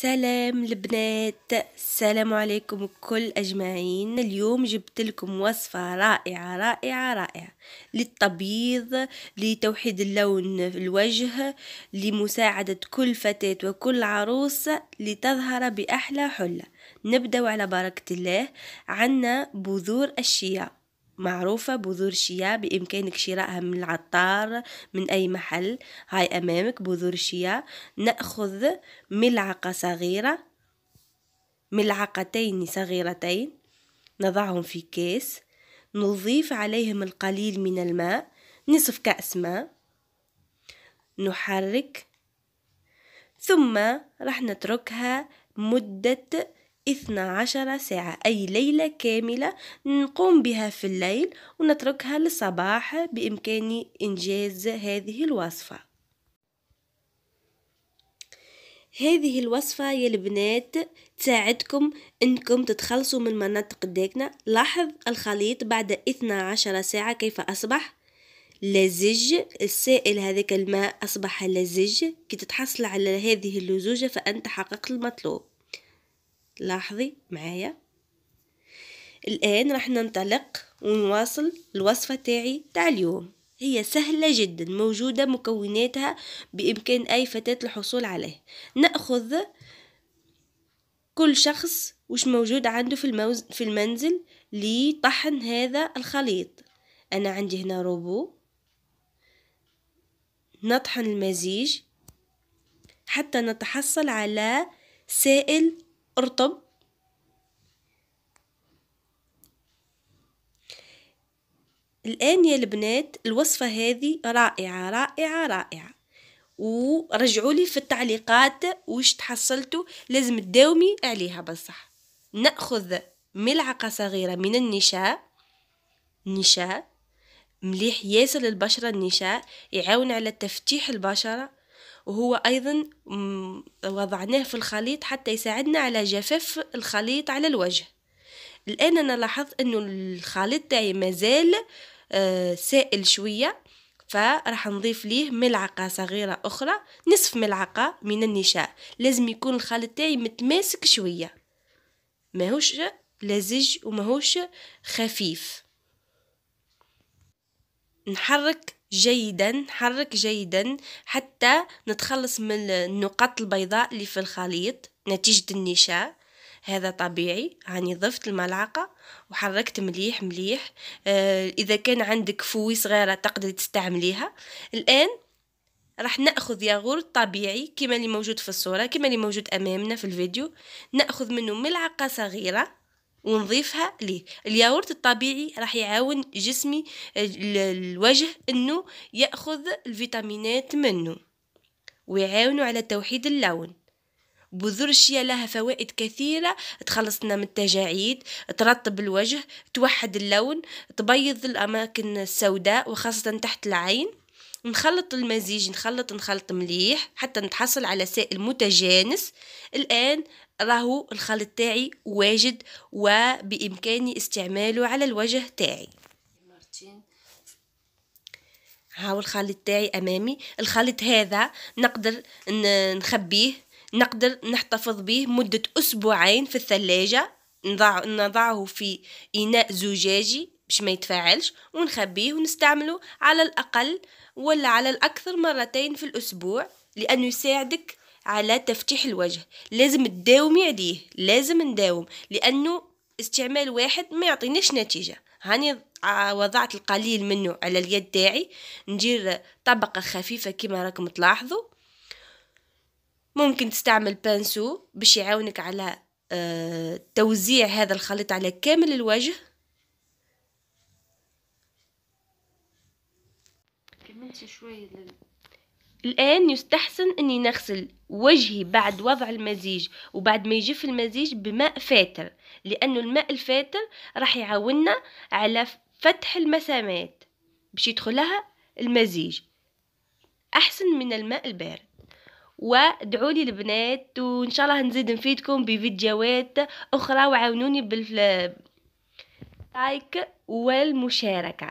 سلام البنات السلام عليكم الكل اجمعين اليوم جبت لكم وصفه رائعه رائعه رائعه للتبييض لتوحيد اللون في الوجه لمساعده كل فتاه وكل عروس لتظهر باحلى حله نبداو على بركه الله عنا بذور الشيا معروفة بذور الشيا بإمكانك شرائها من العطار من أي محل هاي أمامك بذور الشيا نأخذ ملعقة صغيرة ملعقتين صغيرتين نضعهم في كيس نضيف عليهم القليل من الماء نصف كأس ماء نحرك ثم راح نتركها مدة اثنا عشر ساعة أي ليلة كاملة نقوم بها في الليل ونتركها للصباح بإمكاني إنجاز هذه الوصفة هذه الوصفة يا البنات تساعدكم انكم تتخلصوا من مناطق الداكنة لاحظ الخليط بعد 12 ساعة كيف أصبح لزج السائل هذاك الماء أصبح لزج كي تتحصل على هذه اللزوجة فأنت حققت المطلوب لاحظي معايا الآن راح ننطلق ونواصل الوصفة تاعي تاع اليوم هي سهلة جدا موجودة مكوناتها بإمكان أي فتاة الحصول عليه نأخذ كل شخص وش موجود عنده في, الموز في المنزل لطحن هذا الخليط أنا عندي هنا روبو نطحن المزيج حتى نتحصل على سائل ارطب الآن يا البنات الوصفة هذه رائعة رائعة رائعة ورجعوا لي في التعليقات وش تحصلتوا لازم تداومي عليها بصح نأخذ ملعقة صغيرة من النشا نشا مليح ياسر للبشرة النشا يعاون على تفتيح البشرة وهو أيضا وضعناه في الخليط حتى يساعدنا على جفاف الخليط على الوجه الآن أنا لاحظت أنه الخليط تاعي مازال آه، سائل شوية فراح نضيف ليه ملعقة صغيرة أخرى نصف ملعقة من النشاء لازم يكون الخليط تاعي متماسك شوية ماهوش لزج وماهوش خفيف نحرك جيدا نحرك جيدا حتى نتخلص من النقاط البيضاء اللي في الخليط نتيجة النشاء هذا طبيعي هاني ضفت الملعقة وحركت مليح مليح آه إذا كان عندك فوي صغيرة تقدر تستعمليها الآن راح ناخذ ياغورت طبيعي كما اللي موجود في الصوره كما اللي موجود امامنا في الفيديو ناخذ منه ملعقه صغيره ونضيفها ليه الياورت الطبيعي راح يعاون جسمي آه، الوجه انه ياخذ الفيتامينات منه ويعاونوا على توحيد اللون بذور الشيا لها فوائد كثيرة تخلصنا من التجاعيد ترطب الوجه توحد اللون تبيض الأماكن السوداء وخاصة تحت العين نخلط المزيج نخلط نخلط مليح حتى نتحصل على سائل متجانس الآن راهو الخليط تاعي واجد وبإمكاني استعماله على الوجه تاعي هاو الخليط تاعي أمامي الخليط هذا نقدر نخبيه نقدر نحتفظ به مدة أسبوعين في الثلاجة نضعه في إناء زجاجي باش ما يتفاعلش ونخبيه ونستعمله على الأقل ولا على الأكثر مرتين في الأسبوع لأنه يساعدك على تفتيح الوجه لازم تداومي عليه لازم نداوم لأنه استعمال واحد ما يعطينيش نتيجة هاني وضعت القليل منه على اليد تاعي ندير طبقة خفيفة كما راكم تلاحظوا ممكن تستعمل بانسو باش يعاونك على آه، توزيع هذا الخليط على كامل الوجه شوية لل... الآن يستحسن أني نغسل وجهي بعد وضع المزيج وبعد ما يجف المزيج بماء فاتر لأنه الماء الفاتر راح يعاوننا على فتح المسامات باش يدخلها المزيج أحسن من الماء البارد ودعوا لي البنات وان شاء الله نزيد نفيدكم بفيديوهات اخرى وعاونوني بال لايك والمشاركه